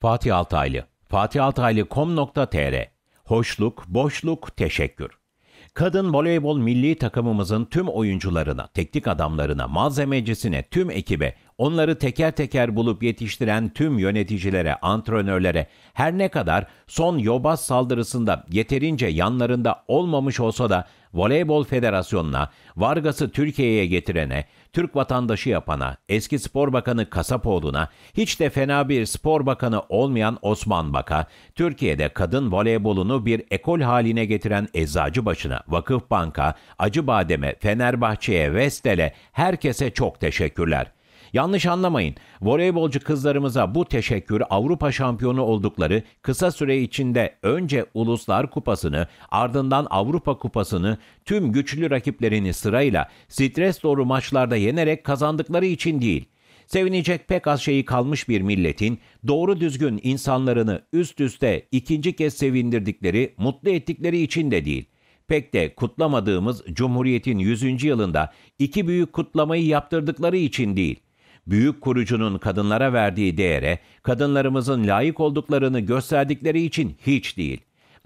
Fatih Altaylı fatihaltaylı.com.tr Hoşluk, boşluk, teşekkür. Kadın voleybol milli takımımızın tüm oyuncularına, teknik adamlarına, malzemecisine, tüm ekibe, onları teker teker bulup yetiştiren tüm yöneticilere, antrenörlere her ne kadar son Yobaz saldırısında yeterince yanlarında olmamış olsa da Voleybol Federasyonu'na, Vargas'ı Türkiye'ye getirene, Türk vatandaşı yapana, eski spor bakanı Kasapoğlu'na, hiç de fena bir spor bakanı olmayan Osman Bak'a, Türkiye'de kadın voleybolunu bir ekol haline getiren eczacı başına, Eczacıbaşı'na, Vakıfbank'a, Acıbadem'e, Fenerbahçe'ye, Vestel'e, herkese çok teşekkürler. Yanlış anlamayın. Voleybolcu kızlarımıza bu teşekkür Avrupa şampiyonu oldukları kısa süre içinde önce Uluslar Kupası'nı ardından Avrupa Kupası'nı tüm güçlü rakiplerini sırayla stres doğru maçlarda yenerek kazandıkları için değil. Sevinecek pek az şeyi kalmış bir milletin doğru düzgün insanlarını üst üste ikinci kez sevindirdikleri, mutlu ettikleri için de değil pek de kutlamadığımız Cumhuriyet'in 100. yılında iki büyük kutlamayı yaptırdıkları için değil.'' büyük kurucunun kadınlara verdiği değere, kadınlarımızın layık olduklarını gösterdikleri için hiç değil.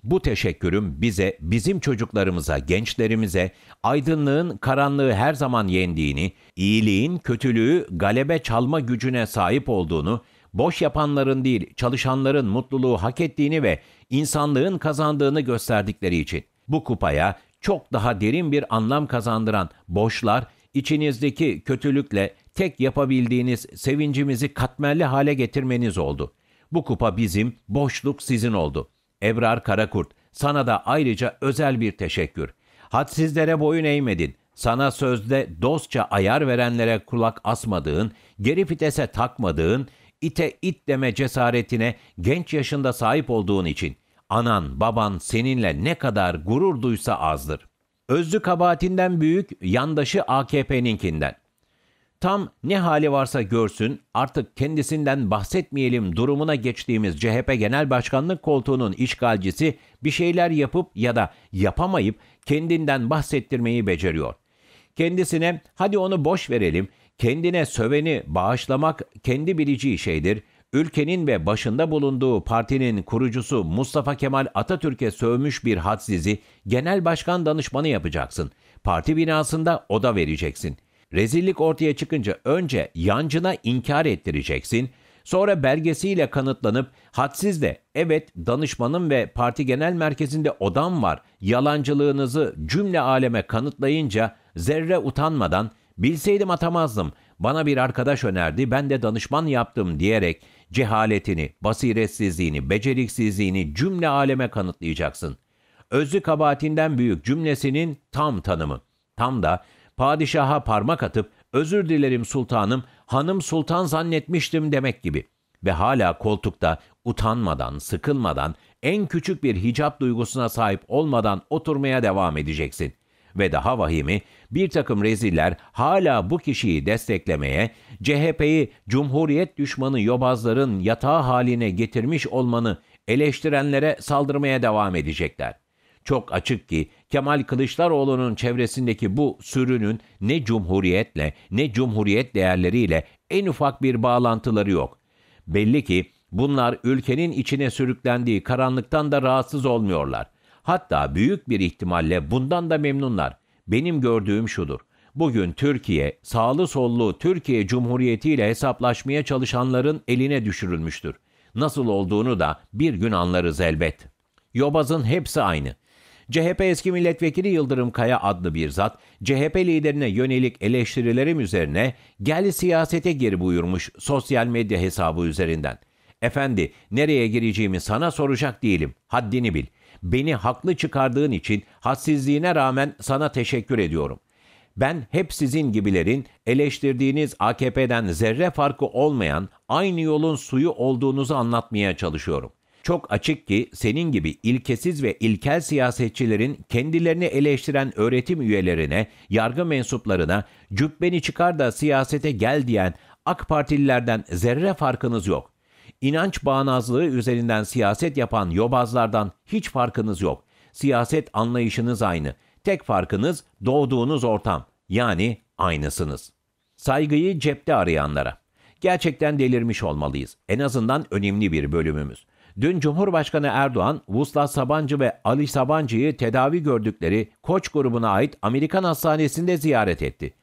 Bu teşekkürüm bize, bizim çocuklarımıza, gençlerimize aydınlığın karanlığı her zaman yendiğini, iyiliğin kötülüğü galebe çalma gücüne sahip olduğunu, boş yapanların değil çalışanların mutluluğu hak ettiğini ve insanlığın kazandığını gösterdikleri için. Bu kupaya çok daha derin bir anlam kazandıran boşlar, içinizdeki kötülükle, tek yapabildiğiniz sevincimizi katmerli hale getirmeniz oldu. Bu kupa bizim, boşluk sizin oldu. Ebrar Karakurt, sana da ayrıca özel bir teşekkür. Hadsizlere boyun eğmedin. Sana sözde dostça ayar verenlere kulak asmadığın, geri vitese takmadığın, ite it deme cesaretine genç yaşında sahip olduğun için anan, baban seninle ne kadar gurur duysa azdır. Özlü kabahatinden büyük, yandaşı AKP'ninkinden tam ne hali varsa görsün, artık kendisinden bahsetmeyelim durumuna geçtiğimiz CHP Genel Başkanlık koltuğunun işgalcisi bir şeyler yapıp ya da yapamayıp kendinden bahsettirmeyi beceriyor. Kendisine hadi onu boş verelim, kendine söveni bağışlamak kendi bileceği şeydir. Ülkenin ve başında bulunduğu partinin kurucusu Mustafa Kemal Atatürk'e sövmüş bir hadsizi genel başkan danışmanı yapacaksın. Parti binasında oda vereceksin.'' Rezillik ortaya çıkınca önce yancına inkar ettireceksin, sonra belgesiyle kanıtlanıp hadsiz de evet danışmanım ve parti genel merkezinde odam var yalancılığınızı cümle aleme kanıtlayınca zerre utanmadan bilseydim atamazdım bana bir arkadaş önerdi ben de danışman yaptım diyerek cehaletini, basiretsizliğini, beceriksizliğini cümle aleme kanıtlayacaksın. Özlü kabahatinden büyük cümlesinin tam tanımı. Tam da padişaha parmak atıp özür dilerim sultanım, hanım sultan zannetmiştim demek gibi ve hala koltukta utanmadan, sıkılmadan, en küçük bir hicap duygusuna sahip olmadan oturmaya devam edeceksin. Ve daha vahimi bir takım reziller hala bu kişiyi desteklemeye, CHP'yi cumhuriyet düşmanı yobazların yatağı haline getirmiş olmanı eleştirenlere saldırmaya devam edecekler.'' çok açık ki Kemal Kılıçdaroğlu'nun çevresindeki bu sürünün ne cumhuriyetle ne cumhuriyet değerleriyle en ufak bir bağlantıları yok. Belli ki bunlar ülkenin içine sürüklendiği karanlıktan da rahatsız olmuyorlar. Hatta büyük bir ihtimalle bundan da memnunlar. Benim gördüğüm şudur. Bugün Türkiye, sağlı sollu Türkiye Cumhuriyeti ile hesaplaşmaya çalışanların eline düşürülmüştür. Nasıl olduğunu da bir gün anlarız elbet. Yobazın hepsi aynı. CHP eski milletvekili Yıldırım Kaya adlı bir zat, CHP liderine yönelik eleştirilerim üzerine gel siyasete gir buyurmuş sosyal medya hesabı üzerinden. Efendi, nereye gireceğimi sana soracak değilim. Haddini bil. Beni haklı çıkardığın için hadsizliğine rağmen sana teşekkür ediyorum. Ben hep sizin gibilerin eleştirdiğiniz AKP'den zerre farkı olmayan aynı yolun suyu olduğunuzu anlatmaya çalışıyorum çok açık ki senin gibi ilkesiz ve ilkel siyasetçilerin kendilerini eleştiren öğretim üyelerine, yargı mensuplarına cübbeni çıkar da siyasete gel diyen AK Partililerden zerre farkınız yok. İnanç bağnazlığı üzerinden siyaset yapan yobazlardan hiç farkınız yok. Siyaset anlayışınız aynı. Tek farkınız doğduğunuz ortam. Yani aynısınız. Saygıyı cepte arayanlara. Gerçekten delirmiş olmalıyız. En azından önemli bir bölümümüz. Dün Cumhurbaşkanı Erdoğan, Vusla Sabancı ve Ali Sabancı'yı tedavi gördükleri Koç grubuna ait Amerikan hastanesinde ziyaret etti.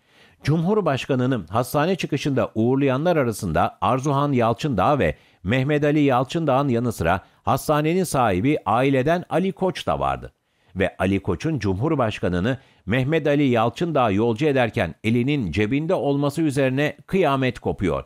Cumhurbaşkanının hastane çıkışında uğurlayanlar arasında Arzuhan Yalçındağ ve Mehmet Ali Yalçındağ'ın yanı sıra hastanenin sahibi aileden Ali Koç da vardı. Ve Ali Koç'un Cumhurbaşkanını Mehmet Ali Yalçındağ yolcu ederken elinin cebinde olması üzerine kıyamet kopuyor.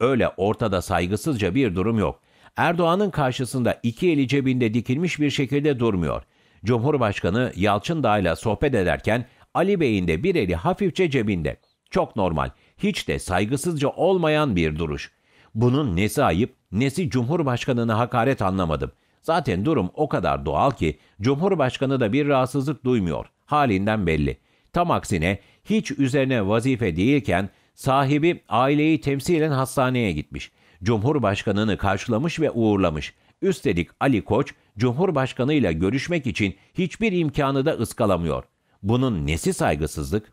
Öyle ortada saygısızca bir durum yok.'' Erdoğan'ın karşısında iki eli cebinde dikilmiş bir şekilde durmuyor. Cumhurbaşkanı Yalçın Dağ'la sohbet ederken Ali Bey'in de bir eli hafifçe cebinde. Çok normal, hiç de saygısızca olmayan bir duruş. Bunun nesi ayıp, nesi Cumhurbaşkanı'na hakaret anlamadım. Zaten durum o kadar doğal ki Cumhurbaşkanı da bir rahatsızlık duymuyor. Halinden belli. Tam aksine hiç üzerine vazife değilken sahibi aileyi temsilen hastaneye gitmiş. Cumhurbaşkanını karşılamış ve uğurlamış. Üstelik Ali Koç, Cumhurbaşkanı ile görüşmek için hiçbir imkanı da ıskalamıyor. Bunun nesi saygısızlık?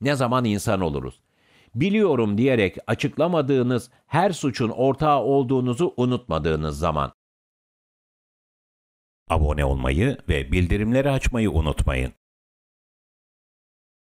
Ne zaman insan oluruz? Biliyorum diyerek açıklamadığınız her suçun ortağı olduğunuzu unutmadığınız zaman. Abone olmayı ve bildirimleri açmayı unutmayın.